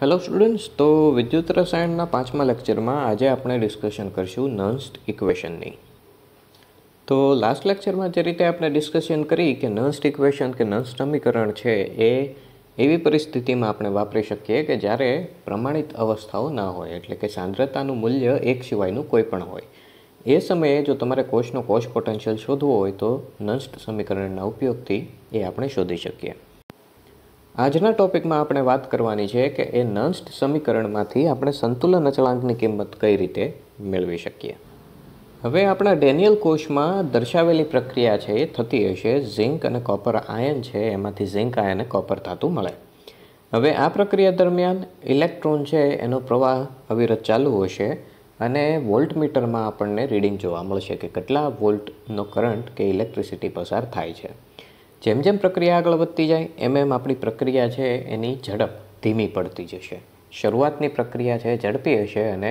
Hello students તો વિદ્યુત રસાયણના પાંચમા લેક્ચરમાં આજે આપણે ડિસ્કશન કરીશું નર્ન્સ્ટ ઇક્વેશનની તો લાસ્ટ લેક્ચરમાં જે રીતે આપણે ડિસ્કશન કરી કે નર્સ્ટ ઇક્વેશન કે નર્ન્સ સમીકરણ છે એ એવી પરિસ્થિતિમાં આપણે વાપરી શકીએ કે જ્યારે પ્રમાણિત અવસ્થાઓ ના હોય એટલે કે સાંદ્રતાનું મૂલ્ય એક સિવાયનું કોઈ પણ હોય એ સમયે જો તમારે કોષનો કોષ પોટેન્શિયલ શોધવો હોય તો નર્ન્સ્ટ સમીકરણના ઉપયોગથી એ આપણે શોધી શકીએ આજના ટોપિકમાં આપણે વાત કરવાની છે કે એ નંસ્ટ સમીકરણમાંથી આપણે સંતુલન અચળાંકની કિંમત કઈ રીતે મેળવી શકીએ હવે આપણા ડેનિયલ કોષમાં દર્શાવેલી પ્રક્રિયા છે એ થતી હશે ઝિંક અને કોપર આયન છે એમાંથી ઝિંક આયન અને કોપર ધાતુ મળે હવે આ પ્રક્રિયા દરમિયાન ઇલેક્ટ્રોન છે એનો પ્રવાહ અવિરત ચાલુ હશે અને વોલ્ટમીટરમાં આપણને રીડિંગ જોવા મળશે કે કેટલા વોલ્ટનો કરંટ કે ઇલેક્ટ્રિસિટી પસાર થાય છે જેમ જેમ પ્રક્રિયા આગળ વધતી જાય એમ એમ આપણી પ્રક્રિયા છે એની ઝડપ ધીમી પડતી જશે શરૂઆતની પ્રક્રિયા છે ઝડપી હશે અને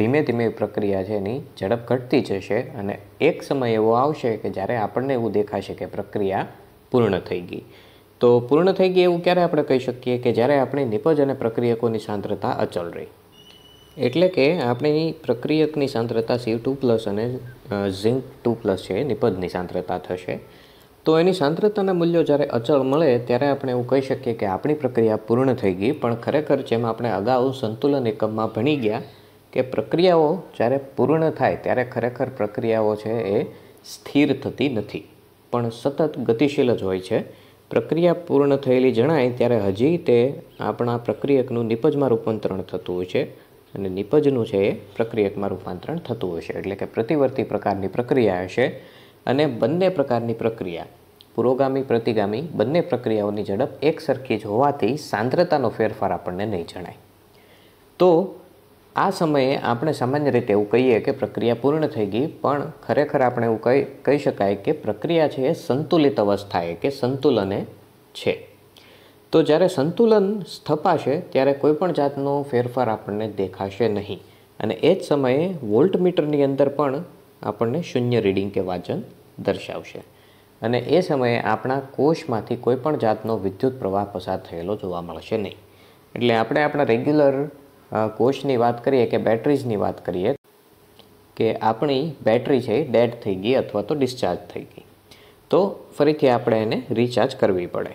ધીમે ધીમે પ્રક્રિયા છે એની ઝડપ ઘટતી જશે અને એક સમય એવો આવશે કે જ્યારે આપણને એવું દેખાશે કે પ્રક્રિયા પૂર્ણ થઈ ગઈ તો પૂર્ણ થઈ ગઈ એવું ક્યારે આપણે કહી શકીએ કે જ્યારે આપણી નિપજ અને પ્રક્રિયકોની સાંદ્રતા અચલ રહી એટલે કે આપણી પ્રક્રિયકની સાંદ્રતા સી ટુ પ્લસ અને ઝિંક ટુ પ્લસ છે નિપજની સાંદ્રતા થશે તો એની સાંદ્રતાના મૂલ્યો જ્યારે અચળ મળે ત્યારે આપણે એવું કહી શકીએ કે આપણી પ્રક્રિયા પૂર્ણ થઈ ગઈ પણ ખરેખર જેમ આપણે અગાઉ સંતુલન એકમમાં ભણી ગયા કે પ્રક્રિયાઓ જ્યારે પૂર્ણ થાય ત્યારે ખરેખર પ્રક્રિયાઓ છે એ સ્થિર થતી નથી પણ સતત ગતિશીલ જ હોય છે પ્રક્રિયા પૂર્ણ થયેલી જણાય ત્યારે હજી તે આપણા પ્રક્રિયકનું નિપજમાં રૂપાંતરણ થતું હોય છે અને નિપજનું છે એ પ્રક્રિયકમાં રૂપાંતરણ થતું હોય છે એટલે કે પ્રતિવર્તી પ્રકારની પ્રક્રિયા હશે અને બંને પ્રકારની પ્રક્રિયા પુરોગામી પ્રતિગામી બંને પ્રક્રિયાઓની ઝડપ એક સરખી જ હોવાથી સાંદ્રતાનો ફેરફાર આપણને નહીં જણાય તો આ સમયે આપણે સામાન્ય રીતે એવું કહીએ કે પ્રક્રિયા પૂર્ણ થઈ ગઈ પણ ખરેખર આપણે એવું કહી કહી શકાય કે પ્રક્રિયા છે એ સંતુલિત અવસ્થાએ કે સંતુલને છે તો જ્યારે સંતુલન સ્થપાશે ત્યારે કોઈપણ જાતનો ફેરફાર આપણને દેખાશે નહીં અને એ જ સમયે વોલ્ટમીટરની અંદર પણ આપણને શૂન્ય રીડિંગ કે વાંચન દર્શાવશે અને એ સમયે આપણા કોષમાંથી કોઈપણ જાતનો વિદ્યુત પ્રવાહ પસાર થયેલો જોવા મળશે નહીં એટલે આપણે આપણા રેગ્યુલર કોષની વાત કરીએ કે બેટરીઝની વાત કરીએ કે આપણી બેટરી છે એ ડેડ થઈ ગઈ અથવા તો ડિસ્ચાર્જ થઈ ગઈ તો ફરીથી આપણે એને રિચાર્જ કરવી પડે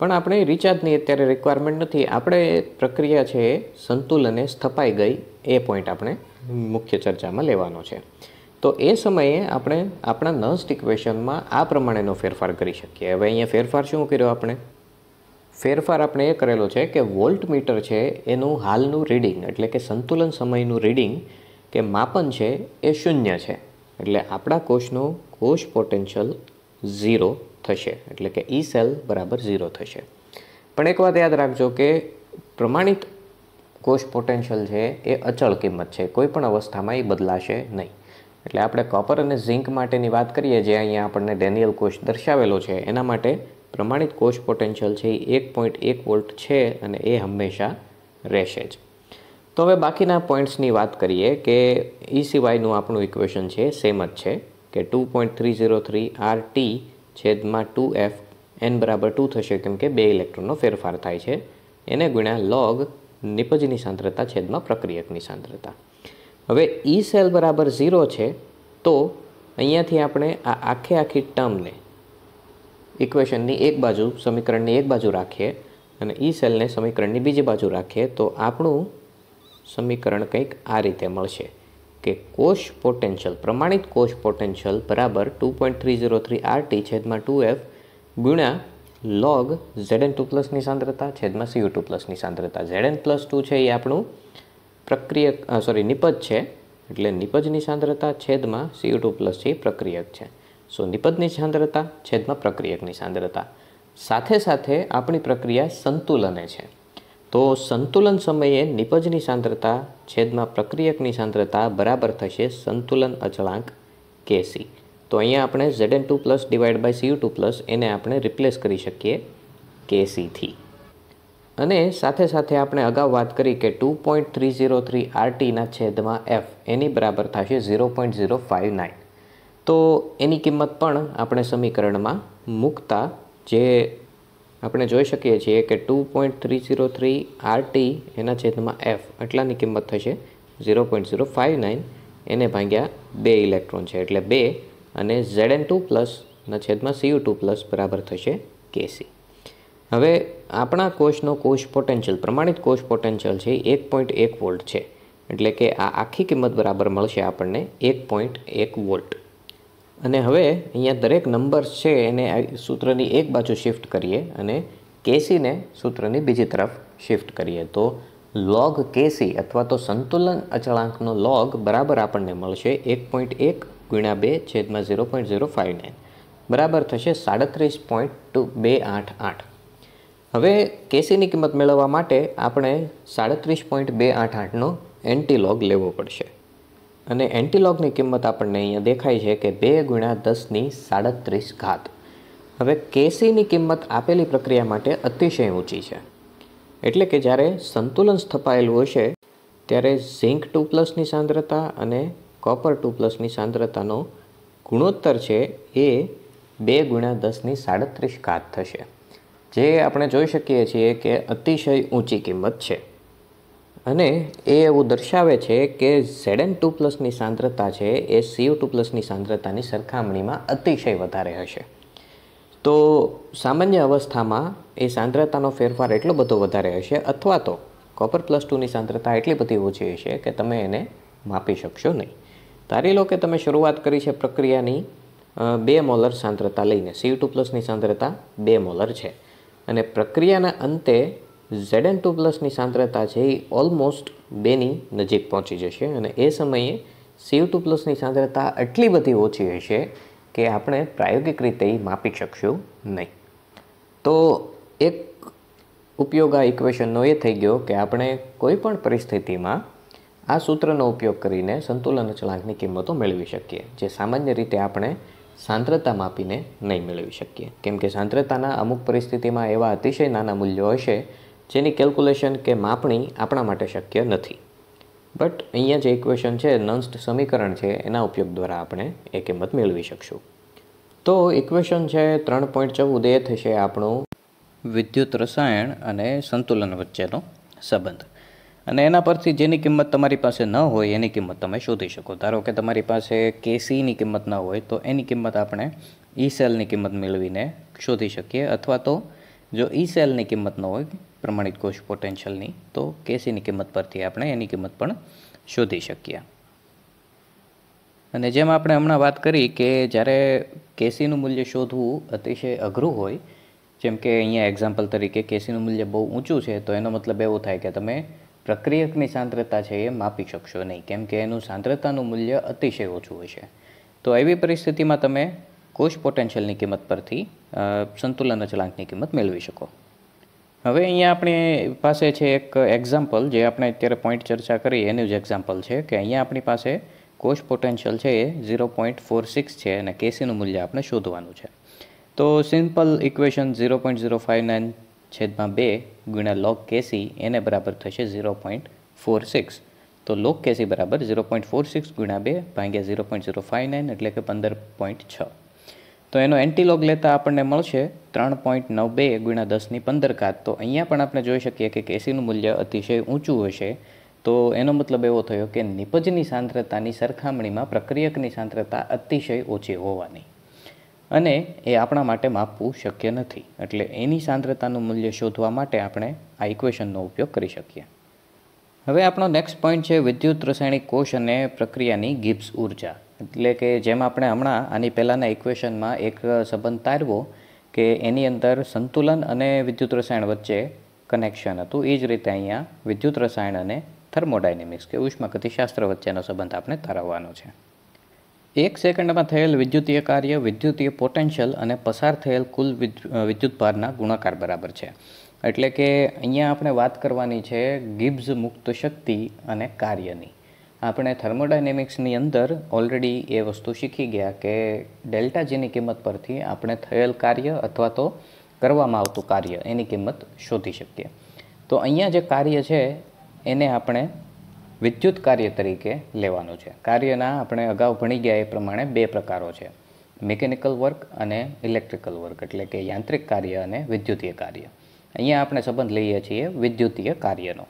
પણ આપણે રિચાર્જની અત્યારે રિક્વાયરમેન્ટ નથી આપણે પ્રક્રિયા છે એ સંતુલને સ્થપાઈ ગઈ એ પોઈન્ટ આપણે મુખ્ય ચર્ચામાં લેવાનો છે તો એ સમયે આપણે આપણા નર્સ્ટ ઇક્વેશનમાં આ પ્રમાણેનો ફેરફાર કરી શકીએ હવે અહીંયા ફેરફાર શું કર્યો આપણે ફેરફાર આપણે એ કરેલો છે કે વોલ્ટ મીટર છે એનું હાલનું રીડિંગ એટલે કે સંતુલન સમયનું રીડિંગ કે માપન છે એ શૂન્ય છે એટલે આપણા કોષનું કોષ પોટેન્શિયલ ઝીરો થશે એટલે કે ઈ સેલ બરાબર ઝીરો થશે પણ એક વાત યાદ રાખજો કે પ્રમાણિત કોષ પોટેન્શિયલ છે એ અચળ કિંમત છે કોઈ પણ અવસ્થામાં એ બદલાશે નહીં એટલે આપણે કોપર અને ઝિંક માટેની વાત કરીએ જે અહીંયા આપણને ડેનિયલ કોષ દર્શાવેલો છે એના માટે પ્રમાણિત કોષ પોટેન્શિયલ છે એ એક પોઈન્ટ એક વોલ્ટ છે અને એ હંમેશા રહેશે જ તો હવે બાકીના પોઈન્ટ્સની વાત કરીએ કે એ સિવાયનું આપણું ઇક્વેશન છે સેમ જ છે કે two point three zero three R T છેદમાં ટુ એફ એન બરાબર ટુ થશે કેમ કે બે ઇલેક્ટ્રોનનો ફેરફાર થાય છે એને ગુણ્યા લોગ નિપજની સાંદ્રતા છેદમાં પ્રક્રિયકની સાંદ્રતા હવે ઈ e સેલ બરાબર ઝીરો છે તો અહીંયાથી આપણે આ આખે આખી ટર્મને ઇક્વેશનની એક બાજુ સમીકરણની એક બાજુ રાખીએ અને ઈ e સેલને સમીકરણની બીજી બાજુ રાખીએ તો આપણું સમીકરણ કંઈક આ રીતે મળશે કે કોષ પોટેન્શિયલ પ્રમાણિત કોષ પોટેન્શિયલ બરાબર two point three zero three RT છેદમાં ટુ એફ ગુણ્યા લોગ ઝેડ એન ટુ પ્લસની સાંદ્રતા છેદમાં સીયુ ટુ પ્લસની સાંદ્રતા ઝેડ એન પ્લસ ટુ છે એ આપણું પ્રક્રિયક સોરી નિપજ છે એટલે નિપજની સાંદ્રતા છેદમાં સીઓ ટુ પ્લસ સી પ્રક્રિયક છે સો નિપજની સાંદ્રતા છેદમાં પ્રક્રિયકની સાંદ્રતા સાથે સાથે આપણી પ્રક્રિયા સંતુલને છે તો સંતુલન સમયે નિપજની સાંદ્રતા છેદમાં પ્રક્રિયકની સાંદ્રતા બરાબર થશે સંતુલન અચળાંક કેસી તો અહીંયા આપણે Z N two plus divide by CU two plus એને આપણે રિપ્લેસ કરી શકીએ કેસીથી અને સાથે સાથે આપણે અગાઉ વાત કરી કે two point three zero three આરટીના છેદમાં એફ એની બરાબર થશે zero point zero five nine તો એની કિંમત પણ આપણે સમીકરણમાં મૂકતા જે આપણે જોઈ શકીએ છીએ કે two point three zero three RT એના છેદમાં એફ આટલાની કિંમત થશે zero point zero five nine એને ભાગ્યા બે ઇલેક્ટ્રોન છે એટલે બે અને ઝેડ એન ટુ પ્લસના છેદમાં સીયુ ટુ પ્લસ બરાબર થશે કેસી હવે આપણા કોષનો કોષ પોટેન્શિયલ પ્રમાણિત કોષ પોટેન્શિયલ છે એક પોઈન્ટ એક વોલ્ટ છે એટલે કે આ આખી કિંમત બરાબર મળશે આપણને એક પોઈન્ટ એક વોલ્ટ અને હવે અહીંયા દરેક નંબર્સ છે એને સૂત્રની એક બાજુ શિફ્ટ કરીએ અને કેસીને સૂત્રની બીજી તરફ શિફ્ટ કરીએ તો લોગ કેસી અથવા તો સંતુલન અચળાંકનો લોગ બરાબર આપણને મળશે એક પોઈન્ટ એક ગુણ્યા બે છેદમાં zero point zero five nine બરાબર થશે સાડત્રીસ પોઈન્ટ ટુ બે આઠ આઠ હવે કેસીની કિંમત મેળવવા માટે આપણે સાડત્રીસ પોઈન્ટ બે આઠ આઠનો એન્ટીલોગ લેવો પડશે અને એન્ટીલોગની કિંમત આપણને અહીંયા દેખાય છે કે બે ગુણ્યા દસની સાડત્રીસ ઘાત હવે કેસીની કિંમત આપેલી પ્રક્રિયા માટે અતિશય ઊંચી છે એટલે કે જ્યારે સંતુલન સ્થપાયેલું હશે ત્યારે ઝીંક ટુ પ્લસની સાંદ્રતા અને કોપર ટુ પ્લસની સાંદ્રતાનો ગુણોત્તર છે એ બે ગુણ્યા દસની સાડત્રીસ ઘાત થશે જે આપણે જોઈ શકીએ છીએ કે અતિશય ઊંચી કિંમત છે અને એ એવું દર્શાવે છે કે ઝેડએન ટુ પ્લસની સાંદ્રતા છે એ સીયુ ટુ પ્લસની સાંદ્રતાની સરખામણીમાં અતિશય વધારે હશે તો સામાન્ય અવસ્થામાં એ સાંદ્રતાનો ફેરફાર એટલો બધો વધારે હશે અથવા તો કોપર પ્લસ ટુની સાંદ્રતા એટલી બધી ઓછી હશે કે તમે એને માપી શકશો નહીં ધારી લો કે તમે શરૂઆત કરી છે પ્રક્રિયાની બે મોલર સાંદ્રતા લઈને સી ટુ પ્લસની સાંદ્રતા બે મોલર છે અને પ્રક્રિયાના અંતે ઝેડ એન ટુ પ્લસની સાંદ્રતા છે એ ઓલમોસ્ટ બેની નજીક પહોંચી જશે અને એ સમયે સીયુ ટુ પ્લસની સાંદ્રતા એટલી બધી ઓછી હશે કે આપણે પ્રાયોગિક રીતે માપી શકશું નહીં તો એક ઉપયોગ આ ઇક્વેશનનો એ થઈ ગયો કે આપણે કોઈ પણ પરિસ્થિતિમાં આ સૂત્રનો ઉપયોગ કરીને સંતુલન અચળાંકની કિંમતો મેળવી શકીએ જે સામાન્ય રીતે આપણે સાંદ્રતા માપીને નહીં મેળવી શકીએ કેમ કે સાંદ્રતાના અમુક પરિસ્થિતિમાં એવા અતિશય નાના મૂલ્યો હશે જેની કેલ્ક્યુલેશન કે માપણી આપણા માટે શક્ય નથી બટ અહીંયા જે ઇક્વેશન છે નન્સ્ટ સમીકરણ છે એના ઉપયોગ દ્વારા આપણે એ કિંમત મેળવી શકશું તો ઇક્વેશન છે ત્રણ પોઈન્ટ ચૌદ એ થશે આપણું વિદ્યુત રસાયણ અને સંતુલન વચ્ચેનો સંબંધ અને એના પરથી જેની કિંમત તમારી પાસે ન હોય એની કિંમત તમે શોધી શકો ધારો કે તમારી પાસે કેસીની કિંમત ન હોય તો એની કિંમત આપણે ઈ સેલની કિંમત મેળવીને શોધી શકીએ અથવા તો જો ઈ સેલની કિંમત ન હોય પ્રમાણિત કોષ પોટેન્શિયલની તો કેસીની કિંમત પરથી આપણે એની કિંમત પણ શોધી શકીએ અને જેમ આપણે હમણાં વાત કરી કે જ્યારે કેસીનું મૂલ્ય શોધવું અતિશય અઘરું હોય જેમ કે અહીંયા એક્ઝામ્પલ તરીકે કેસીનું મૂલ્ય બહુ ઊંચું છે તો એનો મતલબ એવો થાય કે તમે પ્રક્રિયકની સાંદ્રતા છે એ માપી શકશો નહીં કેમ કે એનું સાંદ્રતાનું મૂલ્ય અતિશય ઓછું હોય છે તો એવી પરિસ્થિતિમાં તમે કોષ પોટેન્શિયલની કિંમત પરથી સંતુલન અચળાંકની કિંમત મેળવી શકો હવે અહીંયા આપણી પાસે છે એક એક્ઝામ્પલ જે આપણે અત્યારે પોઈન્ટ ચર્ચા કરી એનું જ એક્ઝામ્પલ છે કે અહીંયા આપણી પાસે કોષ પોટેન્શિયલ છે એ ઝીરો પોઈન્ટ ફોર સિક્સ છે અને કેસીનું મૂલ્ય આપણે શોધવાનું છે તો simple equation zero point zero five nine છેદમાં બે ગુણ્યા લોગ કેસી એને બરાબર થશે ઝીરો પોઈન્ટ ફોર સિક્સ તો લોક કેસી બરાબર ઝીરો પોઈન્ટ ફોર સિક્સ ગુણ્યા બે ભાંગ્યા zero point zero five nine એટલે કે પંદર પોઈન્ટ છ તો એનો એન્ટીલોગ લેતા આપણને મળશે ત્રણ પોઈન્ટ નવ બે ગુણ્યા દસની પંદર કાત તો અહીંયા પણ આપણે જોઈ શકીએ કે કેસીનું મૂલ્ય અતિશય ઊંચું હશે તો એનો મતલબ એવો થયો કે નિપજની સાંદ્રતાની સરખામણીમાં પ્રક્રિયકની સાંદ્રતા અતિશય ઓછી હોવાની અને એ આપણા માટે માપવું શક્ય નથી એટલે એની સાંદ્રતાનું મૂલ્ય શોધવા માટે આપણે આ ઇક્વેશનનો ઉપયોગ કરી શકીએ હવે આપણો નેક્સ્ટ પોઈન્ટ છે વિદ્યુત રસાયણિક કોષ અને પ્રક્રિયાની ગિબ્સ ઉર્જા એટલે કે જેમ આપણે હમણાં આની પહેલાંના ઇક્વેશનમાં એક સંબંધ તારવો કે એની અંદર સંતુલન અને વિદ્યુત રસાયણ વચ્ચે કનેક્શન હતું એ જ રીતે અહીંયા વિદ્યુત રસાયણ અને થર્મોડાયનેમિક્સ કે ઉષ્મા ગતિશાસ્ત્ર વચ્ચેનો સંબંધ આપણે તારવવાનો છે એક સેકન્ડમાં થયેલ વિદ્યુતીય કાર્ય વિદ્યુતીય પોટેન્શિયલ અને પસાર થયેલ કુલ વિદ્યુત ભારના ગુણાકાર બરાબર છે એટલે કે અહીંયા આપણે વાત કરવાની છે ગિબ્સ મુક્ત શક્તિ અને કાર્યની આપણે થર્મોડાયનેમિક્સની અંદર ઓલરેડી એ વસ્તુ શીખી ગયા કે ડેલ્ટા જેની કિંમત પરથી આપણે થયેલ કાર્ય અથવા તો કરવામાં આવતું કાર્ય એની કિંમત શોધી શકીએ તો અહીંયા જે કાર્ય છે એને આપણે વિદ્યુત કાર્ય તરીકે લેવાનું છે કાર્યના આપણે અગાઉ ભણી ગયા એ પ્રમાણે બે પ્રકારો છે મિકેનિકલ વર્ક અને ઇલેક્ટ્રિકલ વર્ક એટલે કે યાંત્રિક કાર્ય અને વિદ્યુતીય કાર્ય અહીંયા આપણે સંબંધ લઈએ છીએ વિદ્યુતીય કાર્યનો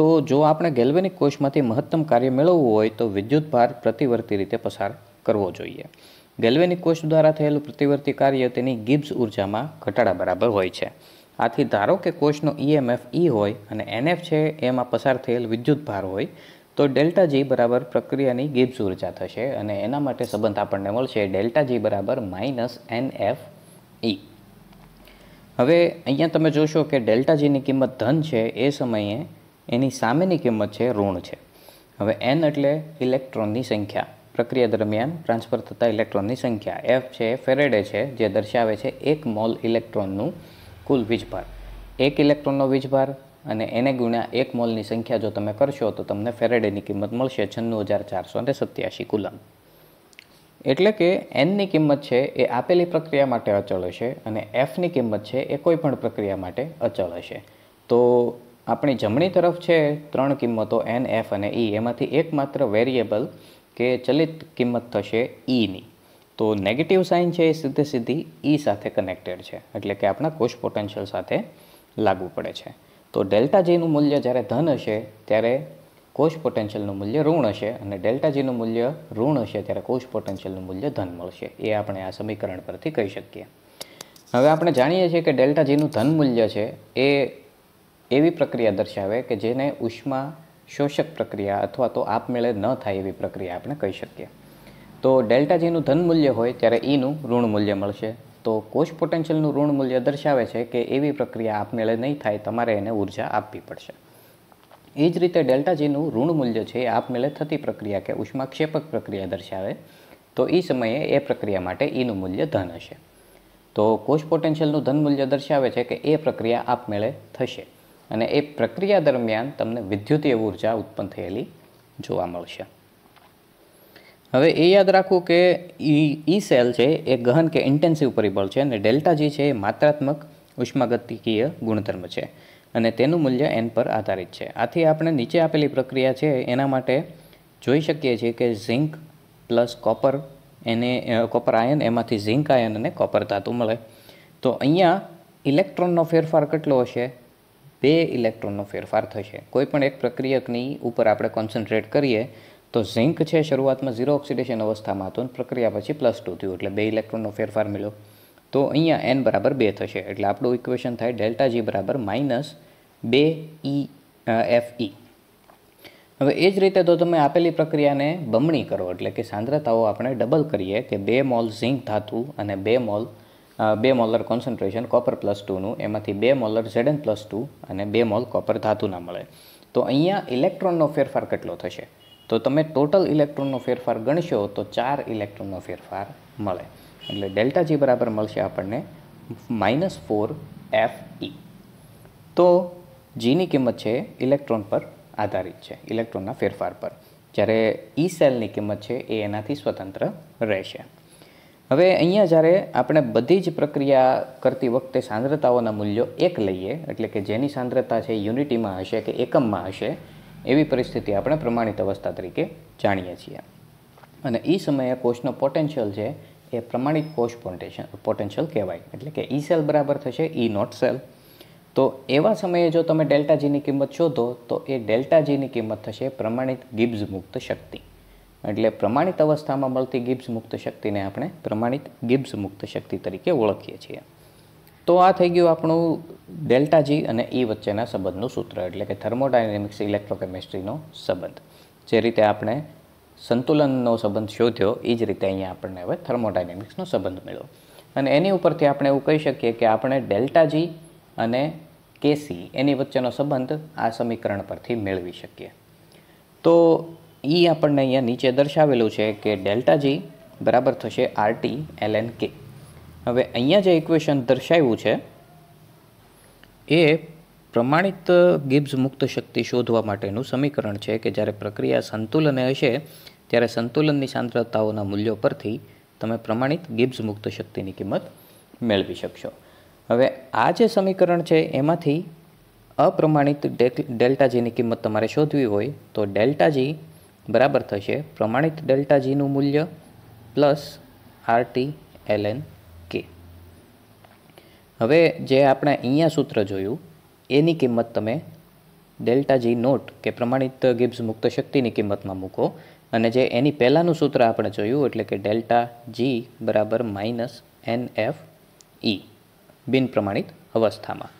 તો જો આપણે ગેલ્વેનિક કોષમાંથી મહત્તમ કાર્ય મેળવવું હોય તો વિદ્યુત ભાર પ્રતિવર્તી રીતે પસાર કરવો જોઈએ ગેલ્વેનિક કોષ દ્વારા થયેલું પ્રતિવર્તી કાર્ય તેની ગિબ્સ ઉર્જામાં ઘટાડા બરાબર હોય છે આથી ધારો કે કોષનો ઈએમએફ e ઈ e હોય અને એનએફ છે એમાં પસાર થયેલ વિદ્યુત ભાર હોય તો ડેલ્ટા જી બરાબર પ્રક્રિયાની ગિબ્સ ઉર્જા થશે અને એના માટે સંબંધ આપણને મળશે ડેલ્ટા જી બરાબર માઇનસ એન એફ ઈ હવે અહીંયા તમે જોશો કે ડેલ્ટા જીની કિંમત ધન છે એ સમયે એની સામેની કિંમત છે ઋણ છે હવે એન એટલે ઇલેક્ટ્રોનની સંખ્યા પ્રક્રિયા દરમિયાન ટ્રાન્સફર થતા ઇલેક્ટ્રોનની સંખ્યા એફ છે ફેરેડે છે જે દર્શાવે છે એક મોલ ઇલેક્ટ્રોનનું કુલ વીજભાર એક ઇલેક્ટ્રોનનો વીજભાર અને એને ગુણ્યા એક મોલની સંખ્યા જો તમે કરશો તો તમને ફેરેડેની કિંમત મળશે છન્નું હજાર ચારસો ને સત્યાસી કુલમ એટલે કે એનની કિંમત છે એ આપેલી પ્રક્રિયા માટે અચળ હશે અને એફની કિંમત છે એ કોઈ પણ પ્રક્રિયા માટે અચળ હશે તો આપણી જમણી તરફ છે ત્રણ કિંમતો એન એફ અને ઈ e. એમાંથી એકમાત્ર વેરિયેબલ કે ચલિત કિંમત થશે ઈની e તો નેગેટિવ સાઇન છે એ સીધે સીધી ઈ e સાથે કનેક્ટેડ છે એટલે કે આપણા કોષ પોટેન્શિયલ સાથે લાગુ પડે છે તો ડેલ્ટા જેનું મૂલ્ય જ્યારે ધન હશે ત્યારે કોષ પોટેન્શિયલનું મૂલ્ય ઋણ હશે અને ડેલ્ટા જેનું મૂલ્ય ઋણ હશે ત્યારે કોષ પોટેન્શિયલનું મૂલ્ય ધન મળશે એ આપણે આ સમીકરણ પરથી કહી શકીએ હવે આપણે જાણીએ છીએ કે ડેલ્ટા જેનું ધન મૂલ્ય છે એ એવી પ્રક્રિયા દર્શાવે કે જેને ઉષ્મા શોષક પ્રક્રિયા અથવા તો આપમેળે ન થાય એવી પ્રક્રિયા આપણે કહી શકીએ તો ડેલ્ટા જેનું ધન મૂલ્ય હોય ત્યારે ઈનું ઋણ મૂલ્ય મળશે તો કોષ પોટેન્શિયલનું ઋણ મૂલ્ય દર્શાવે છે કે એવી પ્રક્રિયા આપમેળે નહીં થાય તમારે એને ઉર્જા આપવી પડશે એ જ રીતે ડેલ્ટા જેનું ઋણ મૂલ્ય છે એ આપમેળે થતી પ્રક્રિયા કે ઉષ્માક્ષેપક પ્રક્રિયા દર્શાવે તો એ સમયે એ પ્રક્રિયા માટે ઈનું મૂલ્ય ધન હશે તો કોષ પોટેન્શિયલનું ધન મૂલ્ય દર્શાવે છે કે એ પ્રક્રિયા આપમેળે થશે અને એ પ્રક્રિયા દરમિયાન તમને વિદ્યુતીય ઉર્જા ઉત્પન્ન થયેલી જોવા મળશે હવે એ યાદ રાખવું કે ઈ ઈ સેલ છે એ ગહન કે ઇન્ટેન્સિવ પરિબળ છે અને ડેલ્ટા જે છે એ માત્રાત્મક ઉષ્માગતિકીય ગુણધર્મ છે અને તેનું મૂલ્ય એન પર આધારિત છે આથી આપણે નીચે આપેલી પ્રક્રિયા છે એના માટે જોઈ શકીએ છીએ કે ઝિંક પ્લસ કોપર એને કોપર આયન એમાંથી ઝિંક આયન અને કોપર ધાતુ મળે તો અહીંયા ઇલેક્ટ્રોનનો ફેરફાર કેટલો હશે બે ઇલેક્ટ્રોનનો ફેરફાર થશે કોઈપણ એક પ્રક્રિયકની ઉપર આપણે કોન્સન્ટ્રેટ કરીએ તો ઝિંક છે શરૂઆતમાં ઝીરો ઓક્સિડેશન અવસ્થામાં હતું અને પ્રક્રિયા પછી પ્લસ ટુ થયું એટલે બે ઇલેક્ટ્રોનનો ફેરફાર મળ્યો તો અહીંયા એન બરાબર બે થશે એટલે આપણું ઇક્વેશન થાય ડેલ્ટા જી બરાબર માઇનસ બે ઈ એફ ઈ હવે એ જ રીતે તો તમે આપેલી પ્રક્રિયાને બમણી કરો એટલે કે સાંદ્રતાઓ આપણે ડબલ કરીએ કે બે મોલ ઝિંક ધાતુ અને બે મોલ બે મોલર કોન્સન્ટ્રેશન કોપર પ્લસ ટુનું એમાંથી બે મોલર ઝેડન પ્લસ ટુ અને બે મોલ કોપર ધાતુના મળે તો અહીંયા ઇલેક્ટ્રોનનો ફેરફાર કેટલો થશે તો તમે ટોટલ ઇલેક્ટ્રોનનો ફેરફાર ગણશો તો ચાર ઇલેક્ટ્રોનનો ફેરફાર મળે એટલે ડેલ્ટા જી બરાબર મળશે આપણને માઇનસ ફોર એફ ઇ તો જીની કિંમત છે ઇલેક્ટ્રોન પર આધારિત છે ઇલેક્ટ્રોનના ફેરફાર પર જ્યારે ઈ e સેલની કિંમત છે એ એનાથી સ્વતંત્ર રહેશે હવે અહીંયા જ્યારે આપણે બધી જ પ્રક્રિયા કરતી વખતે સાંદ્રતાઓના મૂલ્યો એક લઈએ એટલે કે જેની સાંદ્રતા છે યુનિટીમાં હશે કે એકમમાં હશે એવી પરિસ્થિતિ આપણે પ્રમાણિત અવસ્થા તરીકે જાણીએ છીએ અને એ સમયે કોષનો પોટેન્શિયલ છે એ પ્રમાણિત કોષ પોટેન્શિયલ પોટેન્શિયલ કહેવાય એટલે કે ઈ સેલ બરાબર થશે ઈ નોટ સેલ તો એવા સમયે જો તમે ડેલ્ટા જીની કિંમત શોધો તો એ ડેલ્ટા જીની કિંમત થશે પ્રમાણિત ગિબ્સ મુક્ત શક્તિ એટલે પ્રમાણિત અવસ્થામાં મળતી ગિબ્સ મુક્ત શક્તિને આપણે પ્રમાણિત ગિબ્સ મુક્ત શક્તિ તરીકે ઓળખીએ છીએ તો આ થઈ ગયું આપણું ડેલ્ટા જી અને ઈ વચ્ચેના સંબંધનું સૂત્ર એટલે કે થર્મોડાયનેમિક્સ ઇલેક્ટ્રોકેમિસ્ટ્રીનો સંબંધ જે રીતે આપણે સંતુલનનો સંબંધ શોધ્યો એ જ રીતે અહીંયા આપણને હવે થર્મોડાયનેમિક્સનો સંબંધ મળ્યો અને એની ઉપરથી આપણે એવું કહી શકીએ કે આપણે ડેલ્ટા જી અને કેસી એની વચ્ચેનો સંબંધ આ સમીકરણ પરથી મેળવી શકીએ તો એ આપણને અહીંયા નીચે દર્શાવેલું છે કે ડેલ્ટા જી બરાબર થશે આરટી એલ એન કે હવે અહીંયા જે ઇક્વેશન દર્શાવ્યું છે એ પ્રમાણિત ગિબ્સ મુક્ત શક્તિ શોધવા માટેનું સમીકરણ છે કે જ્યારે પ્રક્રિયા સંતુલન હશે ત્યારે સંતુલનની સાંદ્રતાઓના મૂલ્યો પરથી તમે પ્રમાણિત ગિબ્સ મુક્ત શક્તિની કિંમત મેળવી શકશો હવે આ જે સમીકરણ છે એમાંથી અપ્રમાણિત ડેલ્ટાજીની કિંમત તમારે શોધવી હોય તો ડેલ્ટાજી બરાબર થશે પ્રમાણિત ડેલ્ટાજીનું મૂલ્ય પ્લસ આરટી એલ એન હવે જે આપણે અહીંયા સૂત્ર જોયું એની કિંમત તમે ડેલ્ટા જી નોટ કે પ્રમાણિત ગિબ્સ મુક્ત શક્તિની કિંમતમાં મૂકો અને જે એની પહેલાંનું સૂત્ર આપણે જોયું એટલે કે ડેલ્ટા જી બરાબર માઇનસ એન એફ ઈ પ્રમાણિત અવસ્થામાં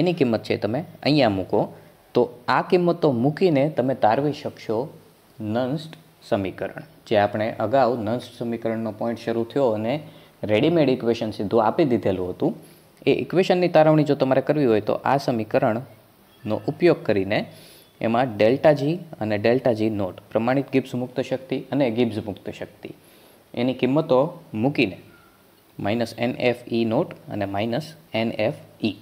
એની કિંમત છે તમે અહીંયા મૂકો તો આ કિંમતો મૂકીને તમે તારવી શકશો નન્સ્ટ સમીકરણ જે આપણે અગાઉ નંસ્ટ સમીકરણનો પોઈન્ટ શરૂ થયો અને રેડીમેડ ઇક્વેશન સીધું આપી દીધેલું હતું એ ઇક્વેશનની તારવણી જો તમારે કરવી હોય તો આ સમીકરણનો ઉપયોગ કરીને એમાં ડેલ્ટા જી અને ડેલ્ટા જી નોટ પ્રમાણિત ગિબ્સ મુક્ત શક્તિ અને ગિબ્સ મુક્ત શક્તિ એની કિંમતો મૂકીને minus n F E naught અને માઇનસ એન એફ ઇ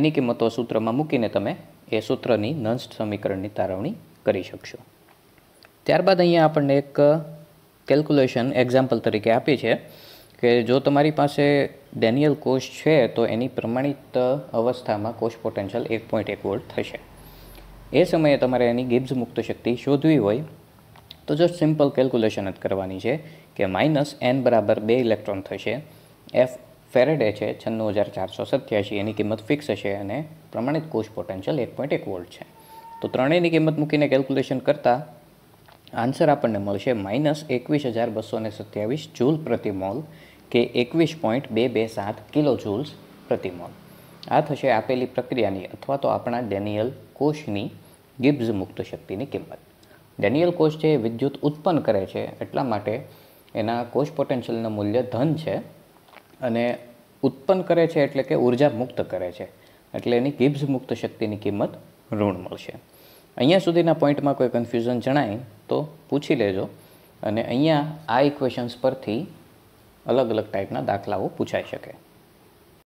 એની કિંમતો સૂત્રમાં મૂકીને તમે એ સૂત્રની નંસ્ટ સમીકરણની તારવણી કરી શકશો ત્યારબાદ અહીંયા આપણને એક કેલ્ક્યુલેશન એક્ઝામ્પલ તરીકે આપી છે કે જો તમારી પાસે ડેનિયલ કોષ છે તો એની પ્રમાણિત અવસ્થામાં કોષ પોટેન્શિયલ એક પોઈન્ટ એક વોલ્ટ થશે એ સમયે તમારે એની ગિબ્સ મુક્ત શક્તિ શોધવી હોય તો જો સિમ્પલ કેલ્ક્યુલેશન જ કરવાની છે કે માઇનસ એન બરાબર બે ઇલેક્ટ્રોન થશે એફ ફેરેડે છે છન્નું હજાર ચારસો સત્યાસી એની કિંમત ફિક્સ હશે અને પ્રમાણિત કોષ પોટેન્શિયલ એક પોઈન્ટ એક વોલ્ટ છે તો ત્રણેયની કિંમત મૂકીને કેલ્ક્યુલેશન કરતાં આન્સર આપણને મળશે માઇનસ એકવીસ હજાર બસો ને સત્યાવીસ જૂલ પ્રતિ મોલ કે એકવીસ પોઈન્ટ બે બે સાત કિલો જૂલ્સ પ્રતિમોલ આ થશે આપેલી પ્રક્રિયાની અથવા તો આપણા ડેનિયલ કોષની ગિબ્સ મુક્ત શક્તિની કિંમત ડેનિયલ કોષ જે વિદ્યુત ઉત્પન્ન કરે છે એટલા માટે એના કોષ પોટેન્શિયલનું મૂલ્ય ધન છે અને ઉત્પન્ન કરે છે એટલે કે ઉર્જા મુક્ત કરે છે એટલે એની ગિબ્સ મુક્ત શક્તિની કિંમત ઋણ મળશે અહીંયા સુધીના પોઈન્ટમાં કોઈ કન્ફ્યુઝન જણાય તો પૂછી લેજો અને અહીંયા આ ઇક્વેશન્સ પરથી અલગ અલગ ટાઈપના દાખલાઓ પૂછાઈ શકે